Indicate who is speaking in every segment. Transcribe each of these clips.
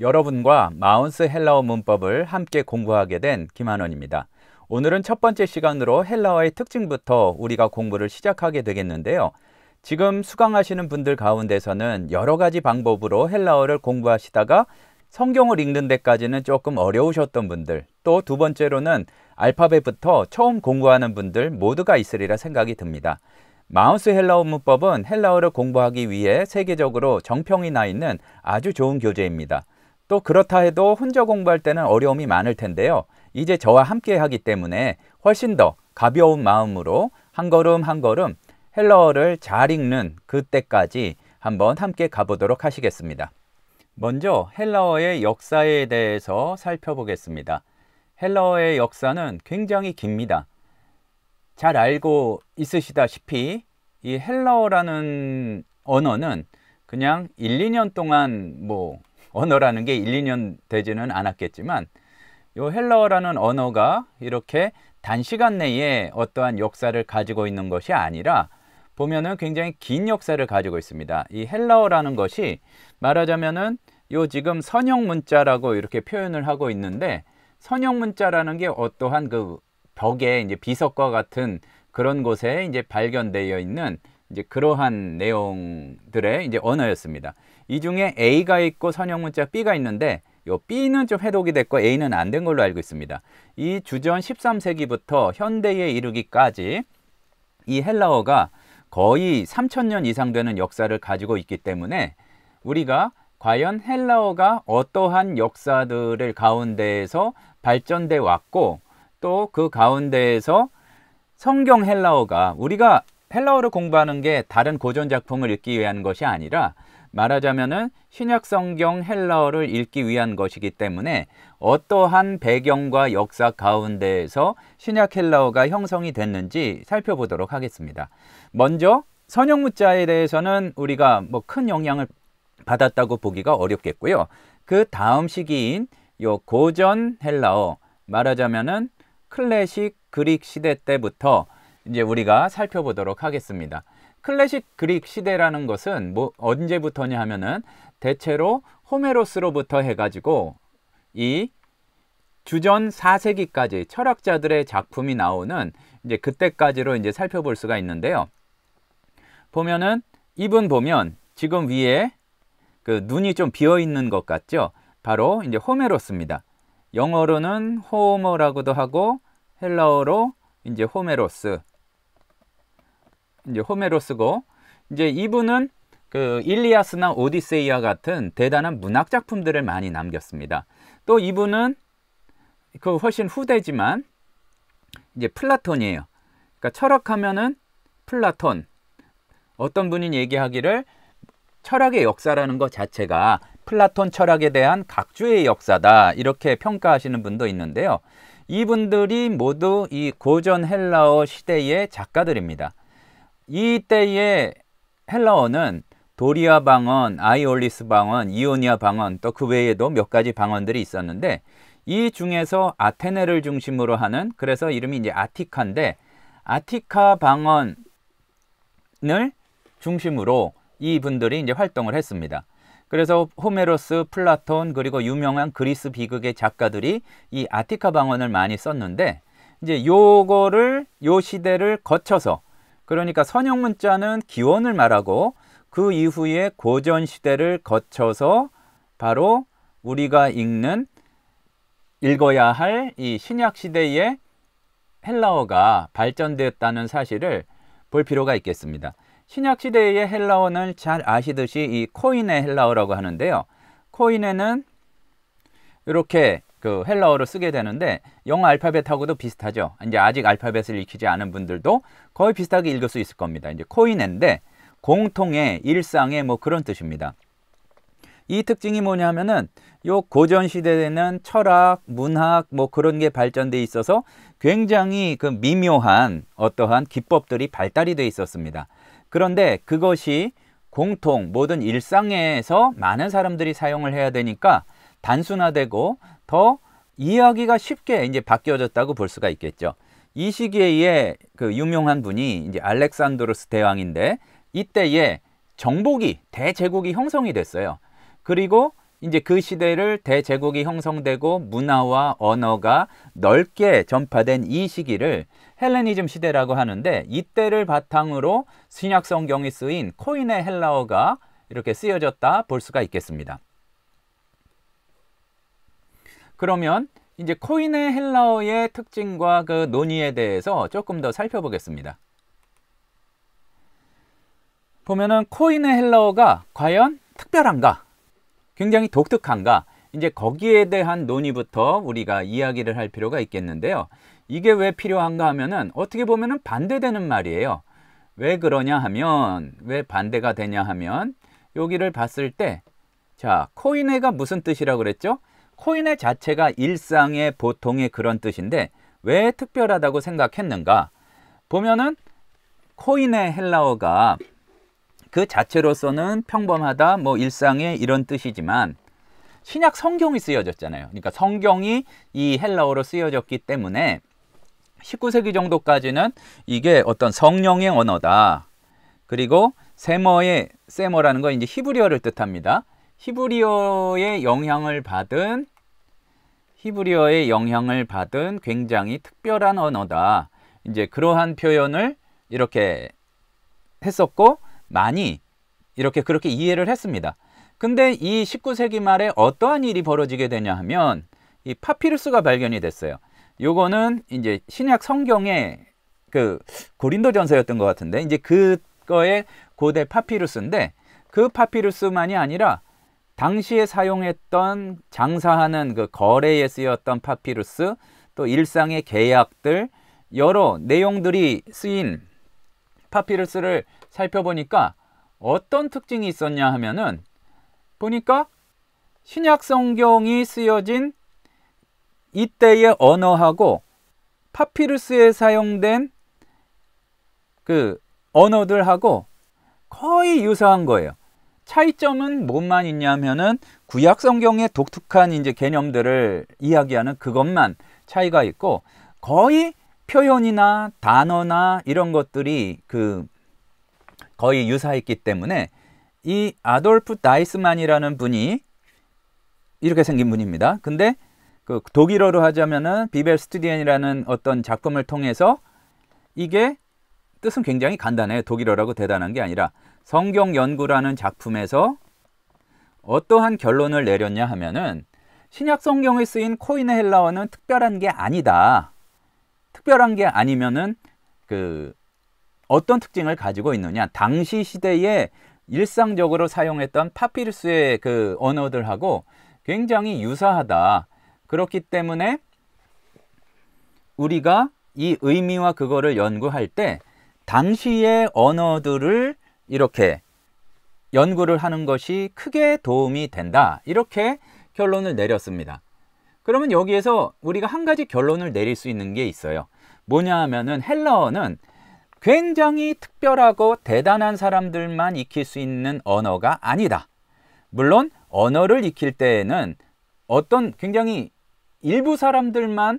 Speaker 1: 여러분과 마운스 헬라어 문법을 함께 공부하게 된 김한원입니다. 오늘은 첫 번째 시간으로 헬라어의 특징부터 우리가 공부를 시작하게 되겠는데요. 지금 수강하시는 분들 가운데서는 여러 가지 방법으로 헬라어를 공부하시다가 성경을 읽는 데까지는 조금 어려우셨던 분들, 또 두 번째로는 알파벳부터 처음 공부하는 분들 모두가 있으리라 생각이 듭니다. 마우스 헬라어 문법은 헬라어를 공부하기 위해 세계적으로 정평이 나 있는 아주 좋은 교재입니다. 또 그렇다 해도 혼자 공부할 때는 어려움이 많을 텐데요. 이제 저와 함께 하기 때문에 훨씬 더 가벼운 마음으로 한 걸음 한 걸음 헬러어를 잘 읽는 그때까지 한번 함께 가보도록 하시겠습니다. 먼저 헬러어의 역사에 대해서 살펴보겠습니다. 헬러어의 역사는 굉장히 깁니다. 잘 알고 있으시다시피 이 헬러어라는 언어는 그냥 1, 2년 동안 뭐 언어라는 게 1, 2년 되지는 않았겠지만 요 헬라어라는 언어가 이렇게 단시간 내에 어떠한 역사를 가지고 있는 것이 아니라 보면은 굉장히 긴 역사를 가지고 있습니다. 이 헬라어라는 것이 말하자면은 요 지금 선형 문자라고 이렇게 표현을 하고 있는데 선형 문자라는 게 어떠한 그 벽에 이제 비석과 같은 그런 곳에 이제 발견되어 있는 이제 그러한 내용들의 이제 언어였습니다. 이 중에 A가 있고 선형 문자 B가 있는데 요 B는 좀 해독이 됐고 A는 안 된 걸로 알고 있습니다. 이 주전 13세기부터 현대에 이르기까지 이 헬라어가 거의 3천년 이상 되는 역사를 가지고 있기 때문에 우리가 과연 헬라어가 어떠한 역사들을 가운데에서 발전돼 왔고 또 그 가운데에서 성경 헬라어가 우리가 헬라어를 공부하는 게 다른 고전 작품을 읽기 위한 것이 아니라 말하자면은 신약 성경 헬라어를 읽기 위한 것이기 때문에 어떠한 배경과 역사 가운데에서 신약 헬라어가 형성이 됐는지 살펴보도록 하겠습니다. 먼저 선형 문자에 대해서는 우리가 뭐 큰 영향을 받았다고 보기가 어렵겠고요. 그 다음 시기인 요 고전 헬라어 말하자면은 클래식 그릭 시대 때부터 이제 우리가 살펴보도록 하겠습니다. 클래식 그릭 시대라는 것은 뭐 언제부터냐 하면은 대체로 호메로스로부터 해가지고 이 주전 4세기까지 철학자들의 작품이 나오는 이제 그때까지로 이제 살펴볼 수가 있는데요. 보면은 이분 보면 지금 위에 그 눈이 좀 비어 있는 것 같죠? 바로 이제 호메로스입니다. 영어로는 호머라고도 하고 헬라어로 이제 호메로스 이제 호메로 스고 이제 이분은 그 일리아스나 오디세이와 같은 대단한 문학 작품들을 많이 남겼습니다. 또 이분은 그 훨씬 후대지만 이제 플라톤이에요. 그러니까 철학하면은 플라톤. 어떤 분이 얘기하기를 철학의 역사라는 것 자체가 플라톤 철학에 대한 각주의 역사다 이렇게 평가하시는 분도 있는데요. 이분들이 모두 이 고전 헬라어 시대의 작가들입니다. 이때의 헬라어는 도리아 방언, 아이올리스 방언, 이오니아 방언 또 그 외에도 몇 가지 방언들이 있었는데 이 중에서 아테네를 중심으로 하는 그래서 이름이 이제 아티카인데 아티카 방언을 중심으로 이분들이 이제 활동을 했습니다. 그래서 호메로스, 플라톤 그리고 유명한 그리스 비극의 작가들이 이 아티카 방언을 많이 썼는데 이제 요거를 요 시대를 거쳐서 그러니까 선형 문자는 기원을 말하고 그 이후에 고전 시대를 거쳐서 바로 우리가 읽는 읽어야 할 이 신약 시대의 헬라어가 발전되었다는 사실을 볼 필요가 있겠습니다. 신약 시대의 헬라어는 잘 아시듯이 이 코인의 헬라어라고 하는데요. 코인에는 이렇게 그 헬라어를 쓰게 되는데 영어 알파벳하고도 비슷하죠. 이제 아직 알파벳을 익히지 않은 분들도 거의 비슷하게 읽을 수 있을 겁니다. 이제 코인인데 공통의 일상의 뭐 그런 뜻입니다. 이 특징이 뭐냐 면은요 고전 시대에는 철학, 문학 뭐 그런 게 발전돼 있어서 굉장히 그 미묘한 어떠한 기법들이 발달이 돼 있었습니다. 그런데 그것이 공통 모든 일상에서 많은 사람들이 사용을 해야 되니까 단순화되고 더 이해하기가 쉽게 이제 바뀌어졌다고 볼 수가 있겠죠. 이 시기에 그 유명한 분이 이제 알렉산드로스 대왕인데 이때에 정복이 대제국이 형성이 됐어요. 그리고 이제 그 시대를 대제국이 형성되고 문화와 언어가 넓게 전파된 이 시기를 헬레니즘 시대라고 하는데 이때를 바탕으로 신약 성경이 쓰인 코인의 헬라어가 이렇게 쓰여졌다 볼 수가 있겠습니다. 그러면 이제 코인의 헬라어의 특징과 그 논의에 대해서 조금 더 살펴보겠습니다. 보면은 코인의 헬라어가 과연 특별한가? 굉장히 독특한가? 이제 거기에 대한 논의부터 우리가 이야기를 할 필요가 있겠는데요. 이게 왜 필요한가 하면은 어떻게 보면은 반대되는 말이에요. 왜 그러냐 하면 왜 반대가 되냐 하면 여기를 봤을 때 자, 코인해가 무슨 뜻이라고 그랬죠? 코인의 자체가 일상의 보통의 그런 뜻인데 왜 특별하다고 생각했는가? 보면은 코인의 헬라어가 그 자체로서는 평범하다, 뭐 일상의 이런 뜻이지만 신약 성경이 쓰여졌잖아요. 그러니까 성경이 이 헬라어로 쓰여졌기 때문에 19세기 정도까지는 이게 어떤 성령의 언어다. 그리고 세머의 세머라는 건 이제 히브리어를 뜻합니다. 히브리어의 영향을 받은 히브리어의 영향을 받은 굉장히 특별한 언어다. 이제 그러한 표현을 이렇게 했었고 많이 이렇게 그렇게 이해를 했습니다. 근데 이 19세기 말에 어떠한 일이 벌어지게 되냐 하면 이 파피루스가 발견이 됐어요. 요거는 이제 신약 성경의 그 고린도전서였던 것 같은데 이제 그거의 고대 파피루스인데 그 파피루스만이 아니라 당시에 사용했던 장사하는 그 거래에 쓰였던 파피루스 또 일상의 계약들 여러 내용들이 쓰인 파피루스를 살펴보니까 어떤 특징이 있었냐 하면은 보니까 신약 성경이 쓰여진 이때의 언어하고 파피루스에 사용된 그 언어들하고 거의 유사한 거예요. 차이점은 뭐만 있냐면은 구약 성경의 독특한 이제 개념들을 이야기하는 그것만 차이가 있고 거의 표현이나 단어나 이런 것들이 그 거의 유사했기 때문에 이 아돌프 다이스만이라는 분이 이렇게 생긴 분입니다. 근데 그 독일어로 하자면은 비벨 스튜디엔이라는 어떤 작품을 통해서 이게 뜻은 굉장히 간단해요. 독일어라고 대단한 게 아니라 성경 연구라는 작품에서 어떠한 결론을 내렸냐 하면은 신약 성경에 쓰인 코인의 헬라어는 특별한 게 아니다. 특별한 게 아니면은 그 어떤 특징을 가지고 있느냐. 당시 시대에 일상적으로 사용했던 파피루스의 그 언어들하고 굉장히 유사하다. 그렇기 때문에 우리가 이 의미와 그거를 연구할 때 당시의 언어들을 이렇게 연구를 하는 것이 크게 도움이 된다. 이렇게 결론을 내렸습니다. 그러면 여기에서 우리가 한 가지 결론을 내릴 수 있는 게 있어요. 뭐냐 하면은 헬러어는 굉장히 특별하고 대단한 사람들만 익힐 수 있는 언어가 아니다. 물론 언어를 익힐 때에는 어떤 굉장히 일부 사람들만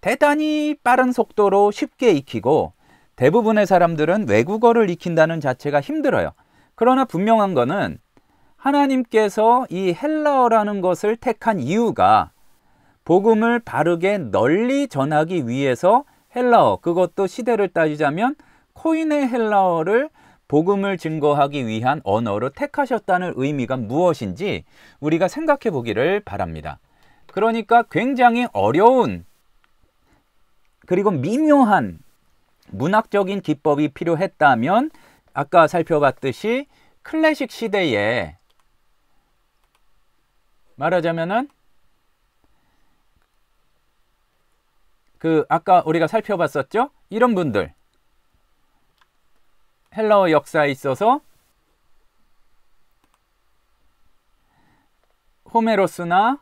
Speaker 1: 대단히 빠른 속도로 쉽게 익히고 대부분의 사람들은 외국어를 익힌다는 자체가 힘들어요. 그러나 분명한 것은 하나님께서 이 헬라어라는 것을 택한 이유가 복음을 바르게 널리 전하기 위해서 헬라어, 그것도 시대를 따지자면 코인의 헬라어를 복음을 증거하기 위한 언어로 택하셨다는 의미가 무엇인지 우리가 생각해 보기를 바랍니다. 그러니까 굉장히 어려운 그리고 미묘한 문학적인 기법이 필요했다면 아까 살펴봤듯이 클래식 시대에 말하자면은 그 아까 우리가 살펴봤었죠? 이런 분들 헬라어 역사에 있어서 호메로스나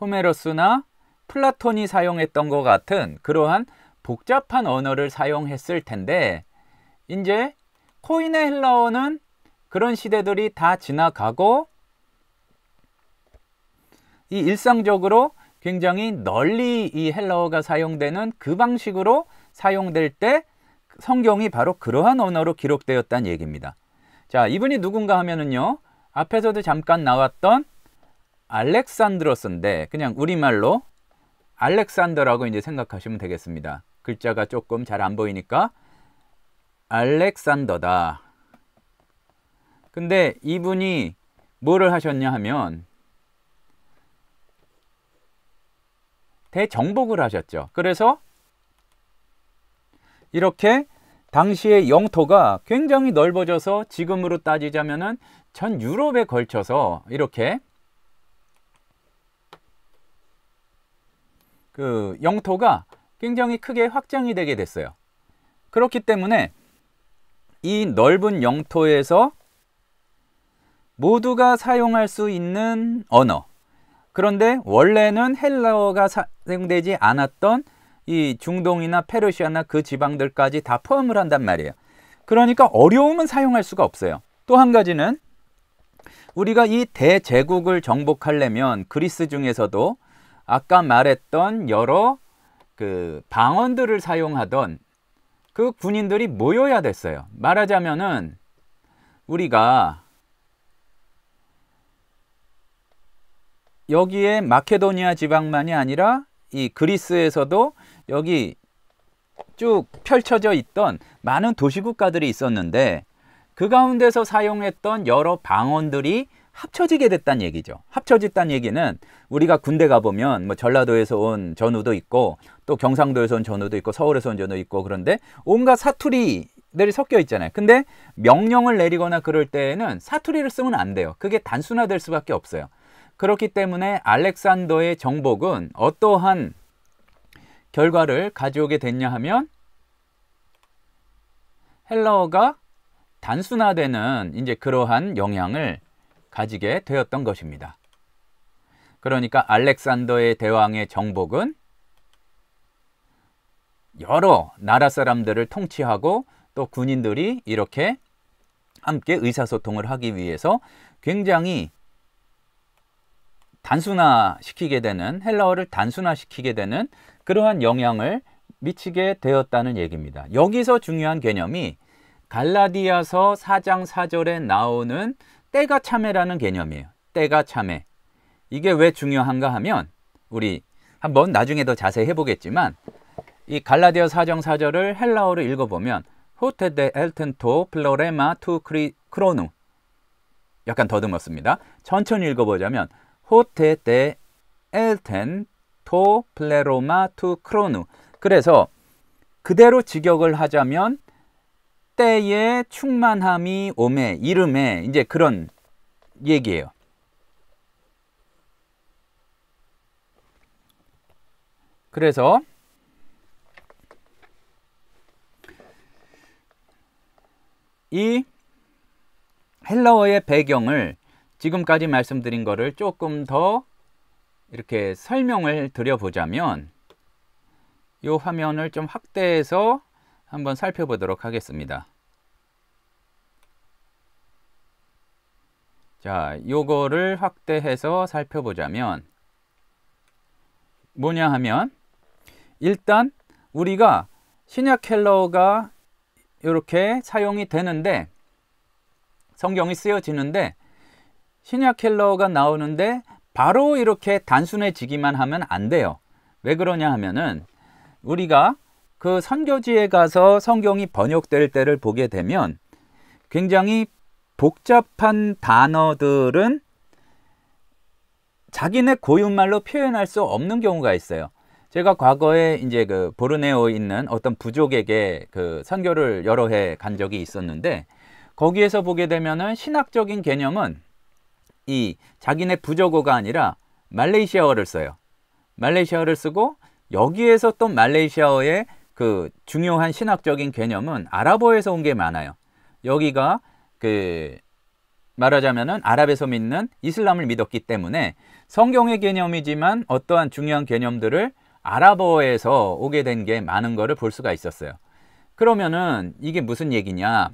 Speaker 1: 호메로스나 플라톤이 사용했던 것 같은 그러한 복잡한 언어를 사용했을 텐데 이제 코인의 헬라어는 그런 시대들이 다 지나가고 이 일상적으로 굉장히 널리 이 헬라어가 사용되는 그 방식으로 사용될 때 성경이 바로 그러한 언어로 기록되었다는 얘기입니다. 자, 이분이 누군가 하면은요. 앞에서도 잠깐 나왔던 알렉산드로스인데 그냥 우리말로 알렉산더라고 이제 생각하시면 되겠습니다. 글자가 조금 잘 안 보이니까 알렉산더다. 근데 이분이 뭐를 하셨냐 하면 대정복을 하셨죠. 그래서 이렇게 당시의 영토가 굉장히 넓어져서 지금으로 따지자면전 유럽에 걸쳐서 이렇게 그 영토가 굉장히 크게 확장이 되게 됐어요. 그렇기 때문에 이 넓은 영토에서 모두가 사용할 수 있는 언어. 그런데 원래는 헬라어가 사용되지 않았던 이 중동이나 페르시아나 그 지방들까지 다 포함을 한단 말이에요. 그러니까 어려움은 사용할 수가 없어요. 또 한 가지는 우리가 이 대제국을 정복하려면 그리스 중에서도 아까 말했던 여러 그 방언들을 사용하던 그 군인들이 모여야 됐어요. 말하자면은 우리가 여기에 마케도니아 지방만이 아니라 이 그리스에서도 여기 쭉 펼쳐져 있던 많은 도시국가들이 있었는데 그 가운데서 사용했던 여러 방언들이 합쳐지게 됐단 얘기죠. 합쳐졌단 얘기는 우리가 군대 가보면 뭐 전라도에서 온 전우도 있고 또 경상도에서 온 전우도 있고 서울에서 온 전우 있고 그런데 온갖 사투리들이 섞여 있잖아요. 근데 명령을 내리거나 그럴 때에는 사투리를 쓰면 안 돼요. 그게 단순화될 수밖에 없어요. 그렇기 때문에 알렉산더의 정복은 어떠한 결과를 가져오게 됐냐 하면 헬러가 단순화되는 이제 그러한 영향을 가지게 되었던 것입니다. 그러니까 알렉산더의 대왕의 정복은 여러 나라 사람들을 통치하고 또 군인들이 이렇게 함께 의사소통을 하기 위해서 굉장히 단순화시키게 되는 헬라어를 단순화시키게 되는 그러한 영향을 미치게 되었다는 얘기입니다. 여기서 중요한 개념이 갈라디아서 4장 4절에 나오는 때가 참회라는 개념이에요. 때가 참회. 이게 왜 중요한가 하면 우리 한번 나중에 더 자세히 해보겠지만 이 갈라디아 사정 사절을 헬라어로 읽어보면 호테데 엘텐토 플로레마 투 크리 크로누 약간 더듬었습니다. 천천히 읽어보자면 호테데 엘텐 토 플레로마 투 크로누 그래서 그대로 직역을 하자면 때에 충만함이 오매 이름에 이제 그런 얘기예요. 그래서 이 헬라어의 배경을 지금까지 말씀드린 거를 조금 더 이렇게 설명을 드려보자면 이 화면을 좀 확대해서 한번 살펴보도록 하겠습니다. 자, 요거를 확대해서 살펴보자면 뭐냐 하면 일단 우리가 신약 켈러가 이렇게 사용이 되는데 성경이 쓰여지는데 신약 켈러가 나오는데 바로 이렇게 단순해지기만 하면 안 돼요. 왜 그러냐 하면은 우리가 그 선교지에 가서 성경이 번역될 때를 보게 되면 굉장히 복잡한 단어들은 자기네 고유말로 표현할 수 없는 경우가 있어요. 제가 과거에 이제 그 보르네오에 있는 어떤 부족에게 그 선교를 여러 해 간 적이 있었는데 거기에서 보게 되면은 신학적인 개념은 이 자기네 부족어가 아니라 말레이시아어를 써요. 말레이시아어를 쓰고 여기에서 또말레이시아어에 그 중요한 신학적인 개념은 아랍어에서 온 게 많아요. 여기가 그 말하자면은 아랍에서 믿는 이슬람을 믿었기 때문에 성경의 개념이지만 어떠한 중요한 개념들을 아랍어에서 오게 된 게 많은 거를 볼 수가 있었어요. 그러면은 이게 무슨 얘기냐?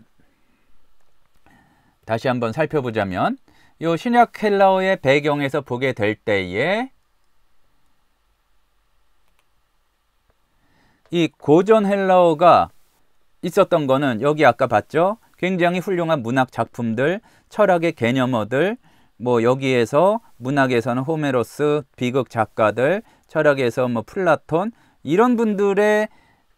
Speaker 1: 다시 한번 살펴보자면 요 신약 헬라어의 배경에서 보게 될 때에 이 고전 헬라어가 있었던 거는 여기 아까 봤죠? 굉장히 훌륭한 문학 작품들, 철학의 개념어들, 뭐 여기에서 문학에서는 호메로스, 비극 작가들, 철학에서 뭐 플라톤 이런 분들의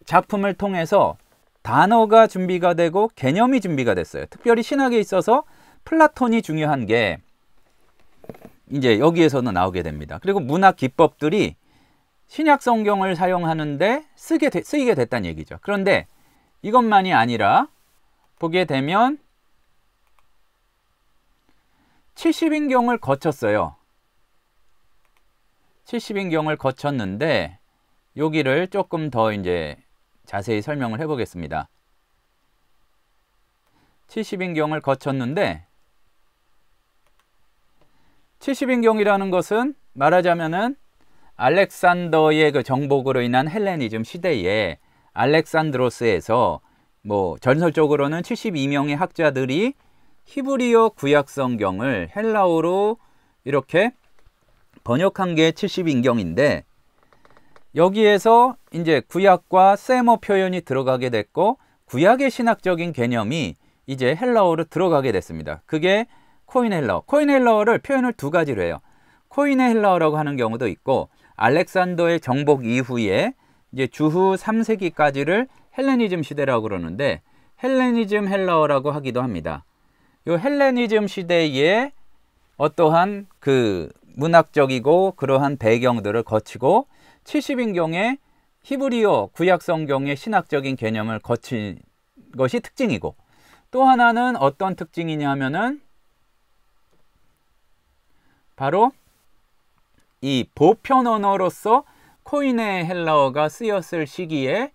Speaker 1: 작품을 통해서 단어가 준비가 되고 개념이 준비가 됐어요. 특별히 신학에 있어서 플라톤이 중요한 게 이제 여기에서는 나오게 됩니다. 그리고 문학 기법들이 신약 성경을 사용하는데 쓰게 되, 쓰이게 됐다는 얘기죠. 그런데 이것만이 아니라 보게 되면 70인경을 거쳤어요. 70인경을 거쳤는데 여기를 조금 더 이제 자세히 설명을 해 보겠습니다. 70인경을 거쳤는데 70인경이라는 것은 말하자면은 알렉산더의 그 정복으로 인한 헬레니즘 시대에 알렉산드로스에서 뭐 전설적으로는 72명의 학자들이 히브리어 구약 성경을 헬라어로 이렇게 번역한 게 70인경인데 여기에서 이제 구약과 세모 표현이 들어가게 됐고 구약의 신학적인 개념이 이제 헬라어로 들어가게 됐습니다. 그게 코인 헬라어. 코인 헬라어를 표현을 두 가지로 해요. 코인 헬라어라고 하는 경우도 있고 알렉산더의 정복 이후에 이제 주후 3세기까지를 헬레니즘 시대라고 그러는데 헬레니즘 헬라어라고 하기도 합니다. 이 헬레니즘 시대에 어떠한 그 문학적이고 그러한 배경들을 거치고 70인경의 히브리어 구약 성경의 신학적인 개념을 거친 것이 특징이고 또 하나는 어떤 특징이냐면은 하 바로 이 보편 언어로서 코인의 헬라어가 쓰였을 시기에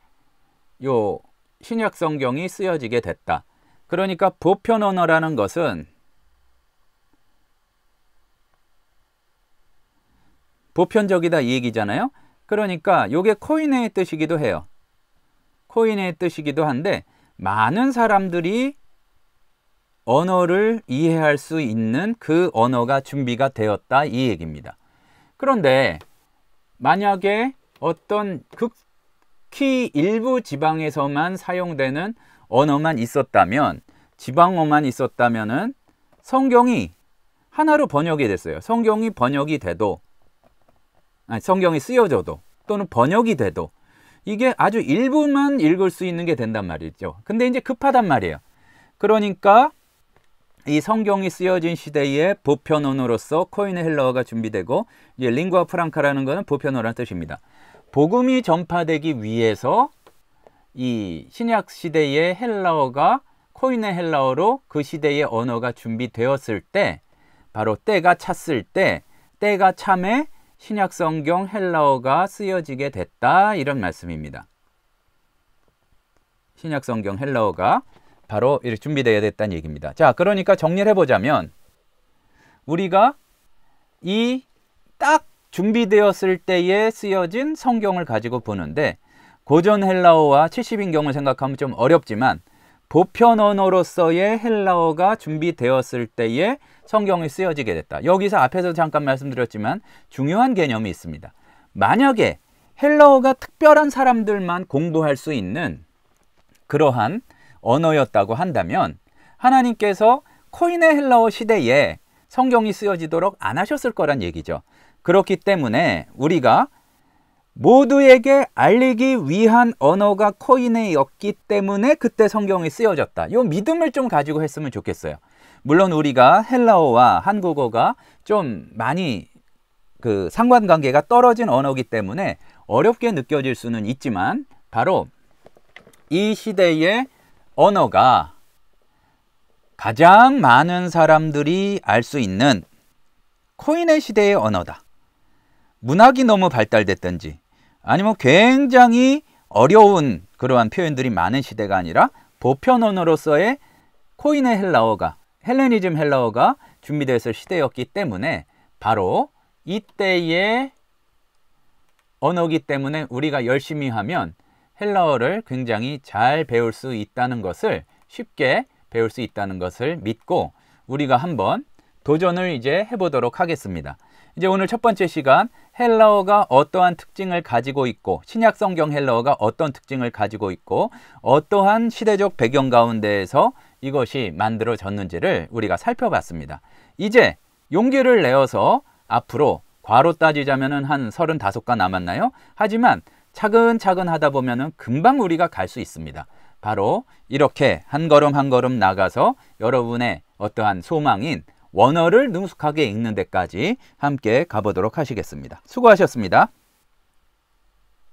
Speaker 1: 요 신약 성경이 쓰여지게 됐다. 그러니까 보편 언어라는 것은 보편적이다 이 얘기잖아요. 그러니까 요게 코인의 뜻이기도 해요. 코인의 뜻이기도 한데 많은 사람들이 언어를 이해할 수 있는 그 언어가 준비가 되었다 이 얘기입니다. 그런데 만약에 어떤 극히 일부 지방에서만 사용되는 언어만 있었다면 지방어만 있었다면은 성경이 하나로 번역이 됐어요. 성경이 번역이 돼도 아니 성경이 쓰여져도 또는 번역이 돼도 이게 아주 일부만 읽을 수 있는 게 된단 말이죠. 근데 이제 급하단 말이에요. 그러니까 이 성경이 쓰여진 시대의 보편언어로서 코인의 헬러어가 준비되고 이제 링과 프랑카라는 것은 보편어라는 뜻입니다. 복음이 전파되기 위해서 이 신약 시대의 헬라어가 코인의 헬라어로 그 시대의 언어가 준비되었을 때 바로 때가 찼을 때 때가 참에 신약 성경 헬라어가 쓰여지게 됐다 이런 말씀입니다. 신약 성경 헬라어가 바로 이렇게 준비되어야 됐다는 얘기입니다. 자, 그러니까 정리를 해보자면 우리가 이 딱 준비되었을 때에 쓰여진 성경을 가지고 보는데 고전 헬라어와 70인경을 생각하면 좀 어렵지만 보편 언어로서의 헬라어가 준비되었을 때에 성경이 쓰여지게 됐다. 여기서 앞에서 잠깐 말씀드렸지만 중요한 개념이 있습니다. 만약에 헬라어가 특별한 사람들만 공부할 수 있는 그러한 언어였다고 한다면 하나님께서 코인의 헬라어 시대에 성경이 쓰여지도록 안 하셨을 거란 얘기죠. 그렇기 때문에 우리가 모두에게 알리기 위한 언어가 코인에였기 때문에 그때 성경이 쓰여졌다. 이 믿음을 좀 가지고 했으면 좋겠어요. 물론 우리가 헬라어와 한국어가 좀 많이 그 상관관계가 떨어진 언어기 때문에 어렵게 느껴질 수는 있지만 바로 이시대에 언어가 가장 많은 사람들이 알 수 있는 코인의 시대의 언어다. 문학이 너무 발달됐든지 아니면 굉장히 어려운 그러한 표현들이 많은 시대가 아니라 보편 언어로서의 코인의 헬라어가 헬레니즘 헬라어가 준비되었을 시대였기 때문에 바로 이때의 언어기 때문에 우리가 열심히 하면 헬라어를 굉장히 잘 배울 수 있다는 것을 쉽게 배울 수 있다는 것을 믿고 우리가 한번 도전을 이제 해보도록 하겠습니다. 이제 오늘 첫 번째 시간 헬라어가 어떠한 특징을 가지고 있고 신약 성경 헬라어가 어떤 특징을 가지고 있고 어떠한 시대적 배경 가운데에서 이것이 만들어졌는지를 우리가 살펴봤습니다. 이제 용기를 내어서 앞으로 과로 따지자면 한 35가 남았나요? 하지만 차근차근 하다 보면 금방 우리가 갈 수 있습니다. 바로 이렇게 한 걸음 한 걸음 나가서 여러분의 어떠한 소망인 원어를 능숙하게 읽는 데까지 함께 가보도록 하시겠습니다. 수고하셨습니다.